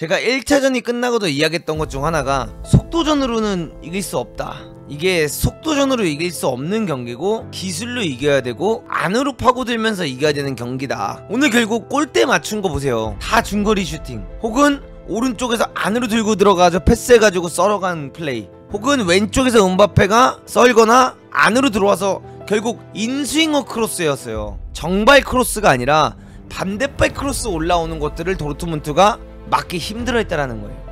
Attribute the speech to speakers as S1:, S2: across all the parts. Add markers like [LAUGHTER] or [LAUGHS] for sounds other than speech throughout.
S1: 제가 1차전이 끝나고도 이야기했던 것 중 하나가 속도전으로는 이길 수 없다 이게 속도전으로 이길 수 없는 경기고 기술로 이겨야 되고 안으로 파고들면서 이겨야 되는 경기다 오늘 결국 골대 맞춘 거 보세요 다 중거리 슈팅 혹은 오른쪽에서 안으로 들고 들어가서 패스해가지고 썰어간 플레이 혹은 왼쪽에서 은바페가 썰거나 안으로 들어와서 결국 인스윙어 크로스였어요 정발 크로스가 아니라 반대발 크로스 올라오는 것들을 도르트문트가 막기 힘들어했다라는 거예요.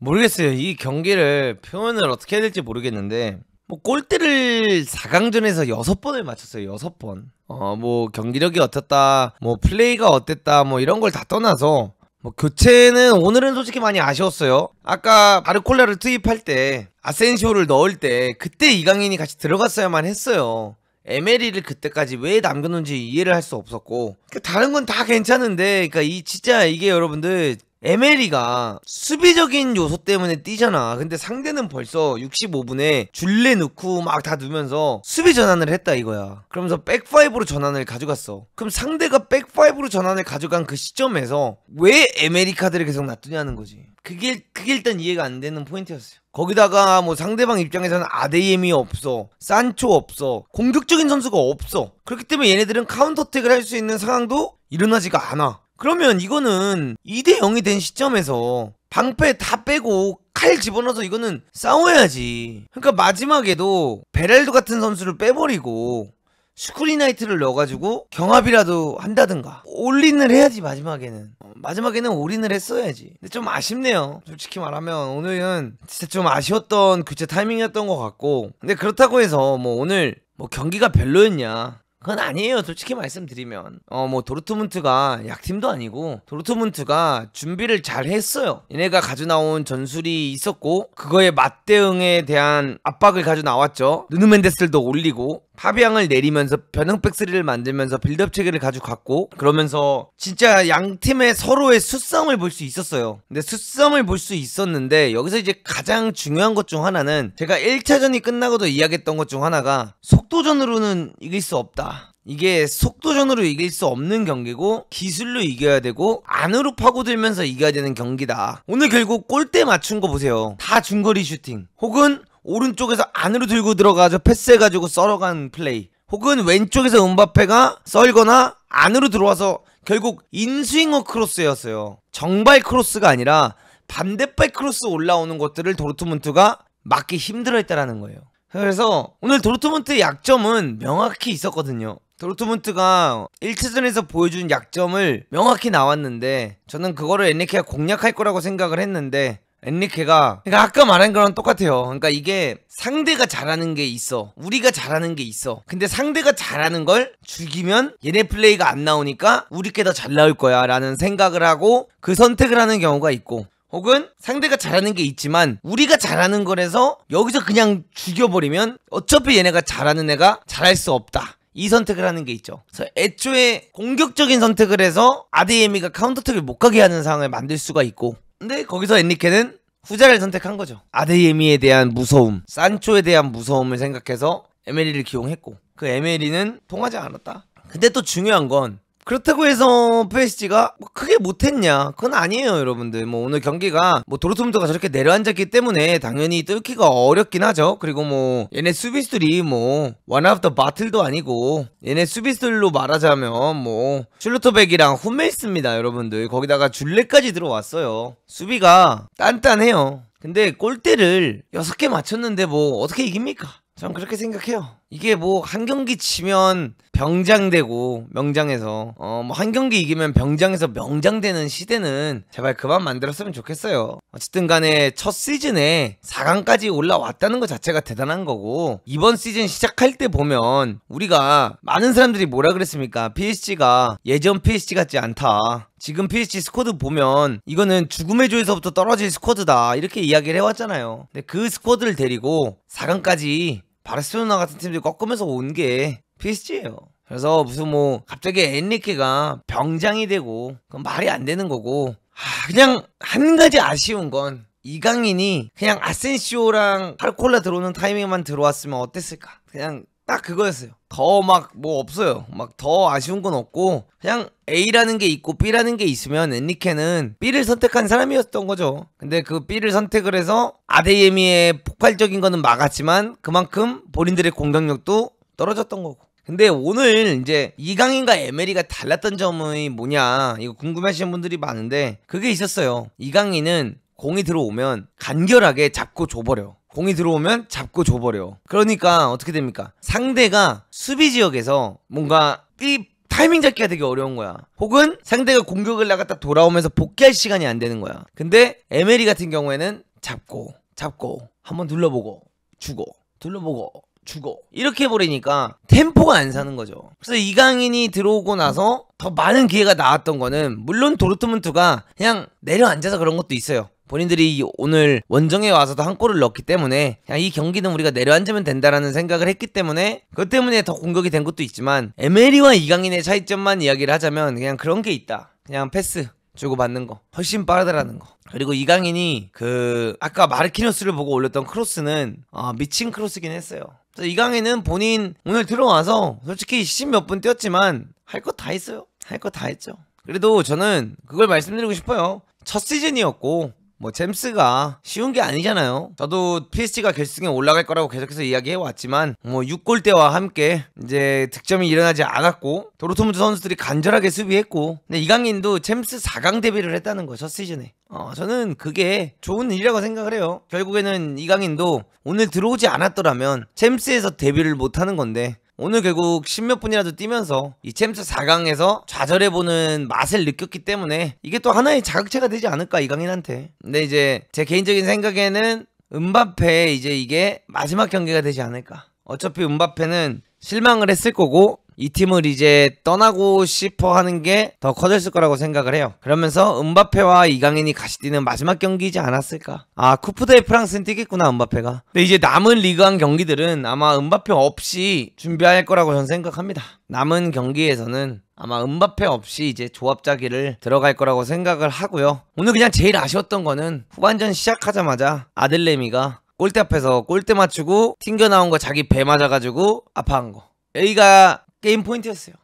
S1: 모르겠어요. 이 경기를 표현을 어떻게 해야 될지 모르겠는데 뭐 골대를 4강전에서 6번을 맞췄어요. 6번. 어 뭐 경기력이 어떻다, 뭐 플레이가 어땠다, 뭐 이런 걸 다 떠나서 뭐 교체는 오늘은 솔직히 많이 아쉬웠어요 아까 바르콜라를 투입할 때아센쇼를 넣을 때 그때 이강인이 같이 들어갔어야만 했어요 에메리를 그때까지 왜 남겼는지 이해를 할 수 없었고 그러니까 다른 건 다 괜찮은데 그러니까 이 진짜 이게 여러분들 에메리가 수비적인 요소 때문에 뛰잖아 근데 상대는 벌써 65분에 줄레 넣고 막 다 누면서 수비 전환을 했다 이거야 그러면서 백파이브로 전환을 가져갔어 그럼 상대가 백파이브로 전환을 가져간 그 시점에서 왜 에메리 카드를 계속 놔두냐는 거지 그게, 그게 일단 이해가 안 되는 포인트였어요 거기다가 뭐 상대방 입장에서는 아데이엠이 없어 산초 없어 공격적인 선수가 없어 그렇기 때문에 얘네들은 카운터택을 할 수 있는 상황도 일어나지가 않아 그러면 이거는 2대 0이 된 시점에서 방패 다 빼고 칼 집어넣어서 이거는 싸워야지. 그러니까 마지막에도 베랄드 같은 선수를 빼버리고 스크리나이트를 넣어가지고 경합이라도 한다든가 올인을 해야지 마지막에는 어, 마지막에는 올인을 했어야지 근데 좀 아쉽네요 솔직히 말하면 오늘은 진짜 좀 아쉬웠던 교체 타이밍이었던 것 같고 근데 그렇다고 해서 뭐 오늘 뭐 경기가 별로였냐 그건 아니에요. 솔직히 말씀드리면 어뭐 도르트문트가 약팀도 아니고 도르트문트가 준비를 잘 했어요. 얘네가 가져 나온 전술이 있었고 그거에 맞대응에 대한 압박을 가져 나왔죠. 누누멘데스도 올리고 파비앙을 내리면서 변형백 스리를 만들면서 빌드업 체계를 가져 갔고 그러면서 진짜 양 팀의 서로의 수성을 볼 수 있었어요. 근데 수성을 볼 수 있었는데 여기서 이제 가장 중요한 것 중 하나는 제가 1차전이 끝나고도 이야기했던 것 중 하나가 속도전으로는 이길 수 없다. 이게 속도전으로 이길 수 없는 경기고 기술로 이겨야 되고 안으로 파고들면서 이겨야 되는 경기다 오늘 결국 골대 맞춘 거 보세요 다 중거리 슈팅 혹은 오른쪽에서 안으로 들고 들어가서 패스해가지고 썰어간 플레이 혹은 왼쪽에서 은바페가 썰거나 안으로 들어와서 결국 인스윙어 크로스였어요 정발 크로스가 아니라 반대발 크로스 올라오는 것들을 도르트문트가 막기 힘들어했다라는 거예요 그래서 오늘 도르트문트의 약점은 명확히 있었거든요 도르트문트가 1차전에서 보여준 약점을 명확히 나왔는데 저는 그거를 엔리케가 공략할 거라고 생각을 했는데 엔리케가 그러니까 아까 말한 거랑 똑같아요. 그러니까 이게 상대가 잘하는 게 있어. 우리가 잘하는 게 있어. 근데 상대가 잘하는 걸 죽이면 얘네 플레이가 안 나오니까 우리 게 더 잘 나올 거야 라는 생각을 하고 그 선택을 하는 경우가 있고 혹은 상대가 잘하는 게 있지만 우리가 잘하는 거라서 여기서 그냥 죽여버리면 어차피 얘네가 잘하는 애가 잘할 수 없다. 이 선택을 하는 게 있죠. 그래서 애초에 공격적인 선택을 해서 아데에미가 카운터택을 못 가게 하는 상황을 만들 수가 있고 근데 거기서 엔리케는 후자를 선택한 거죠. 아데예미에 대한 무서움, 산초에 대한 무서움을 생각해서 에메리를 기용했고 그 에메리는 통하지 않았다. 근데 또 중요한 건 그렇다고 해서 PSG가 뭐 크게 못했냐 그건 아니에요 여러분들 뭐 오늘 경기가 뭐 도르트문트가 저렇게 내려앉았기 때문에 당연히 뚫기가 어렵긴 하죠 그리고 뭐 얘네 수비수들이 뭐 원하프터 마틀도 아니고 얘네 수비수들로 말하자면 뭐 슐루터백이랑 훈메이스입니다 여러분들 거기다가 줄레까지 들어왔어요 수비가 단단해요 근데 골대를 6개 맞췄는데 뭐 어떻게 이깁니까 전 그렇게 생각해요 이게 뭐 한 경기 치면 병장되고 명장에서 어 뭐 한 경기 이기면 병장에서 명장되는 시대는 제발 그만 만들었으면 좋겠어요. 어쨌든 간에 첫 시즌에 4강까지 올라왔다는 것 자체가 대단한 거고 이번 시즌 시작할 때 보면 우리가 많은 사람들이 뭐라 그랬습니까? PSG가 예전 PSG 같지 않다. 지금 PSG 스쿼드 보면 이거는 죽음의 조에서부터 떨어질 스쿼드다 이렇게 이야기를 해왔잖아요. 근데 그 스쿼드를 데리고 4강까지 바르셀로나 같은 팀들이 꺾으면서 온게 PSG예요. 그래서 무슨 뭐 갑자기 엔리케가 병장이 되고 그건 말이 안 되는 거고 아, 그냥 한 가지 아쉬운 건 이강인이 그냥 아센시오랑 팔콜라 들어오는 타이밍만 들어왔으면 어땠을까? 그냥 딱 그거였어요. 더 막 뭐 없어요. 막 더 아쉬운 건 없고 그냥 A라는 게 있고 B라는 게 있으면 엔리케는 B를 선택한 사람이었던 거죠. 근데 그 B를 선택을 해서 아데예미의 폭발적인 거는 막았지만 그만큼 본인들의 공격력도 떨어졌던 거고. 근데 오늘 이제 이강인과 에메리가 달랐던 점이 뭐냐 이거 궁금해하시는 분들이 많은데 그게 있었어요. 이강인은 공이 들어오면 간결하게 잡고 줘버려. 공이 들어오면 잡고 줘버려. 그러니까 어떻게 됩니까? 상대가 수비 지역에서 뭔가 이 타이밍 잡기가 되게 어려운 거야. 혹은 상대가 공격을 나갔다 돌아오면서 복귀할 시간이 안 되는 거야. 근데 에메리 같은 경우에는 잡고 잡고 한번 둘러보고 주고 둘러보고 주고 이렇게 해버리니까 템포가 안 사는 거죠 그래서 이강인이 들어오고 나서 더 많은 기회가 나왔던 거는 물론 도르트문트가 그냥 내려앉아서 그런 것도 있어요 본인들이 오늘 원정에 와서도 한 골을 넣었기 때문에 그냥 이 경기는 우리가 내려앉으면 된다라는 생각을 했기 때문에 그것 때문에 더 공격이 된 것도 있지만 에메리와 이강인의 차이점만 이야기를 하자면 그냥 그런 게 있다. 그냥 패스 주고받는 거 훨씬 빠르다라는 거 그리고 이강인이 그 아까 마르키노스를 보고 올렸던 크로스는 아 미친 크로스긴 했어요 이강인은 본인 오늘 들어와서 솔직히 10 몇 분 뛰었지만 할 것 다 했어요 할 것 다 했죠 그래도 저는 그걸 말씀드리고 싶어요 첫 시즌이었고 뭐 잼스가 쉬운 게 아니잖아요. 저도 PSG가 결승에 올라갈 거라고 계속해서 이야기해 왔지만 뭐 6골대와 함께 이제 득점이 일어나지 않았고 도르토문트 선수들이 간절하게 수비했고 근데 이강인도 잼스 4강 데뷔를 했다는 거죠 시즌에. 어, 저는 그게 좋은 일이라고 생각을 해요. 결국에는 이강인도 오늘 들어오지 않았더라면 잼스에서 데뷔를 못하는 건데 오늘 결국 10몇 분이라도 뛰면서 이 챔스 4강에서 좌절해보는 맛을 느꼈기 때문에 이게 또 하나의 자극체가 되지 않을까 이강인한테 근데 이제 제 개인적인 생각에는 은바페 이제 이게 마지막 경기가 되지 않을까 어차피 은바페는 실망을 했을 거고 이 팀을 이제 떠나고 싶어 하는 게 더 커졌을 거라고 생각을 해요. 그러면서 은바페와 이강인이 같이 뛰는 마지막 경기이지 않았을까? 아, 쿠프의 프랑스는 뛰겠구나, 은바페가. 근데 이제 남은 리그한 경기들은 아마 은바페 없이 준비할 거라고 저는 생각합니다. 남은 경기에서는 아마 은바페 없이 이제 조합자기를 들어갈 거라고 생각을 하고요. 오늘 그냥 제일 아쉬웠던 거는 후반전 시작하자마자 아들레미가 골대 앞에서 골대 맞추고 튕겨 나온 거 자기 배 맞아가지고 아파한 거. 여기가 게임 포인트였어요.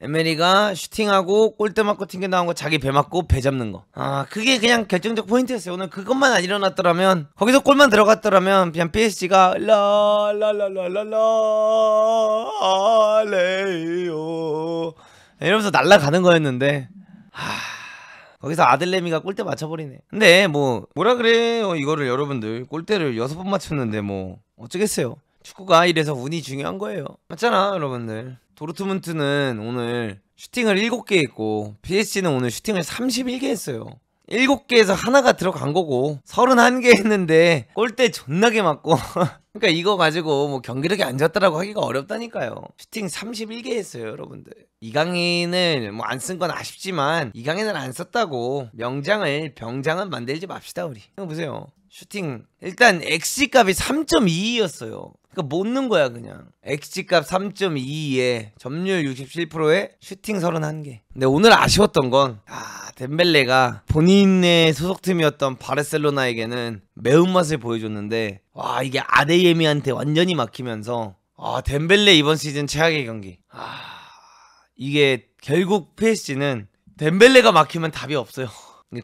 S1: 에메리가 슈팅하고 골대 맞고 튕겨 나온 거 자기 배 맞고 배 잡는 거. 아, 그게 그냥 결정적 포인트였어요. 오늘 그것만 안 일어났더라면 거기서 골만 들어갔더라면 그냥 PSG가 라라라라라라 레요 이러면서 날라가는 거였는데 하... 거기서 아들내미가 골대 맞춰버리네 근데 뭐 뭐라 그래요 이거를 여러분들 골대를 여섯 번 맞췄는데 뭐 어쩌겠어요 축구가 이래서 운이 중요한 거예요 맞잖아 여러분들 도르트문트는 오늘 슈팅을 7개 했고 PSG는 오늘 슈팅을 31개 했어요 7개에서 하나가 들어간 거고 31개 했는데 골대 존나게 맞고 [LAUGHS] 그러니까 이거 가지고 뭐 경기력이 안 좋았다라고 하기가 어렵다니까요 슈팅 31개 했어요 여러분들 이강인을 뭐 안 쓴 건 아쉽지만 이강인을 안 썼다고 명장을 병장은 만들지 맙시다 우리 이거 보세요 슈팅 일단 XG값이 3.2였어요 그니까못 넣는 거야 그냥 x값 3.22에 점유율 67%에 슈팅 31개 근데 오늘 아쉬웠던 건 아, 덴벨레가 본인의 소속팀이었던 바르셀로나에게는 매운맛을 보여줬는데 와 이게 아데예미한테 완전히 막히면서 아 덴벨레 이번 시즌 최악의 경기 아 이게 결국 PSG는 덴벨레가 막히면 답이 없어요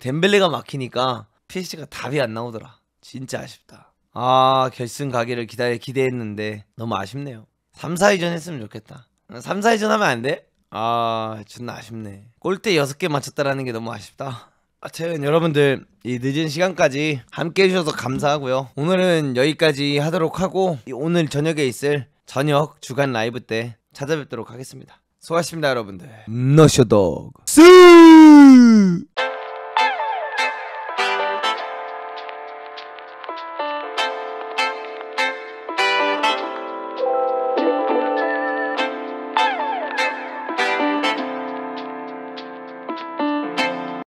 S1: 덴벨레가 막히니까 PSG가 답이 안 나오더라 진짜 아쉽다 아 결승 가기를 기대, 다 기대했는데 너무 아쉽네요 3, 4위전 했으면 좋겠다 3, 4위전 하면 안 돼? 아 존나 아쉽네 골대 6개 맞췄다라는 게 너무 아쉽다 하여튼 여러분들 이 늦은 시간까지 함께 해주셔서 감사하고요 오늘은 여기까지 하도록 하고 오늘 저녁에 있을 저녁 주간 라이브 때 찾아뵙도록 하겠습니다 수고하셨습니다 여러분들 너셔독 쓰